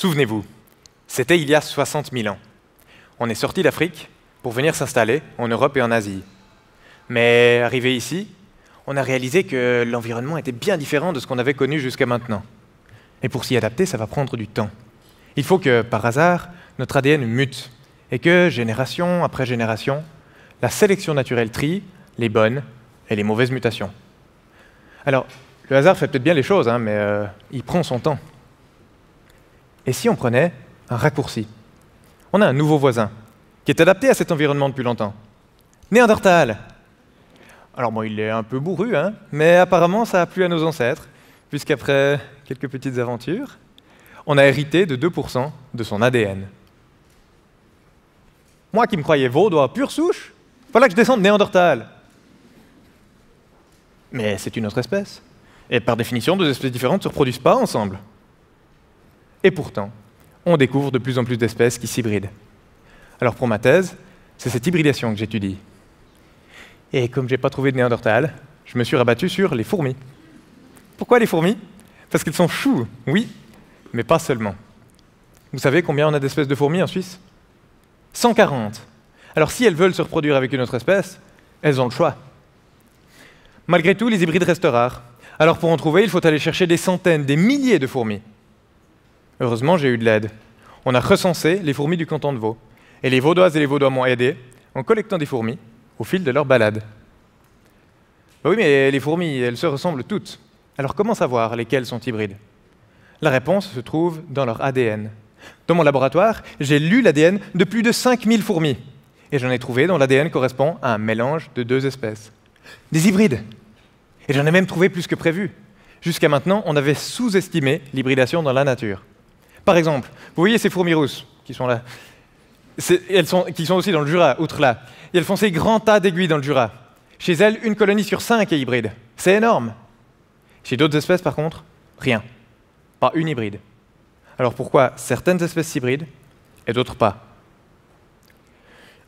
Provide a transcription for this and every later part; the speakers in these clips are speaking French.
Souvenez-vous, c'était il y a 60 000 ans. On est sorti d'Afrique pour venir s'installer en Europe et en Asie. Mais arrivé ici, on a réalisé que l'environnement était bien différent de ce qu'on avait connu jusqu'à maintenant. Et pour s'y adapter, ça va prendre du temps. Il faut que, par hasard, notre ADN mute et que, génération après génération, la sélection naturelle trie les bonnes et les mauvaises mutations. Alors, le hasard fait peut-être bien les choses, hein, mais euh, il prend son temps. Et si on prenait un raccourci On a un nouveau voisin qui est adapté à cet environnement depuis longtemps. Néandertal. Alors bon, il est un peu bourru, hein, mais apparemment ça a plu à nos ancêtres, puisqu'après quelques petites aventures, on a hérité de 2% de son ADN. Moi qui me croyais vaudois pure souche, voilà que je descends de Néandertal. Mais c'est une autre espèce. Et par définition, deux espèces différentes ne se reproduisent pas ensemble. Et pourtant, on découvre de plus en plus d'espèces qui s'hybrident. Alors pour ma thèse, c'est cette hybridation que j'étudie. Et comme je n'ai pas trouvé de néandertal, je me suis rabattu sur les fourmis. Pourquoi les fourmis Parce qu'elles sont choux, oui, mais pas seulement. Vous savez combien on a d'espèces de fourmis en Suisse 140. Alors si elles veulent se reproduire avec une autre espèce, elles ont le choix. Malgré tout, les hybrides restent rares. Alors pour en trouver, il faut aller chercher des centaines, des milliers de fourmis. Heureusement, j'ai eu de l'aide. On a recensé les fourmis du canton de Vaud. Et les Vaudoises et les Vaudois m'ont aidé en collectant des fourmis au fil de leur balade. Bah oui, mais les fourmis, elles se ressemblent toutes. Alors comment savoir lesquelles sont hybrides La réponse se trouve dans leur ADN. Dans mon laboratoire, j'ai lu l'ADN de plus de 5000 fourmis. Et j'en ai trouvé dont l'ADN correspond à un mélange de deux espèces. Des hybrides. Et j'en ai même trouvé plus que prévu. Jusqu'à maintenant, on avait sous-estimé l'hybridation dans la nature. Par exemple, vous voyez ces fourmis rousses qui sont là, elles sont, qui sont aussi dans le Jura, outre là. elles font ces grands tas d'aiguilles dans le Jura. Chez elles, une colonie sur cinq est hybride. C'est énorme. Chez d'autres espèces, par contre, rien. Pas une hybride. Alors pourquoi certaines espèces hybrides et d'autres pas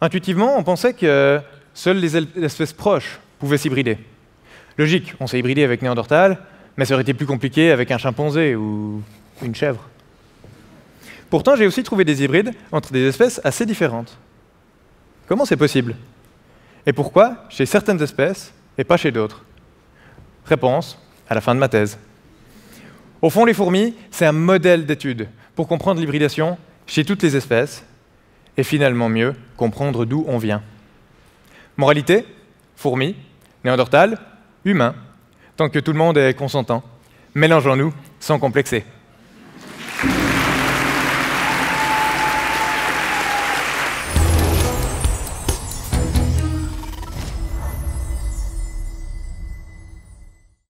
Intuitivement, on pensait que seules les espèces proches pouvaient s'hybrider. Logique, on s'est hybridé avec Néandertal, mais ça aurait été plus compliqué avec un chimpanzé ou une chèvre. Pourtant, j'ai aussi trouvé des hybrides entre des espèces assez différentes. Comment c'est possible Et pourquoi chez certaines espèces et pas chez d'autres Réponse à la fin de ma thèse. Au fond, les fourmis, c'est un modèle d'étude pour comprendre l'hybridation chez toutes les espèces et finalement mieux comprendre d'où on vient. Moralité, fourmis, néandertal, humain, tant que tout le monde est consentant. Mélangeons-nous sans complexer.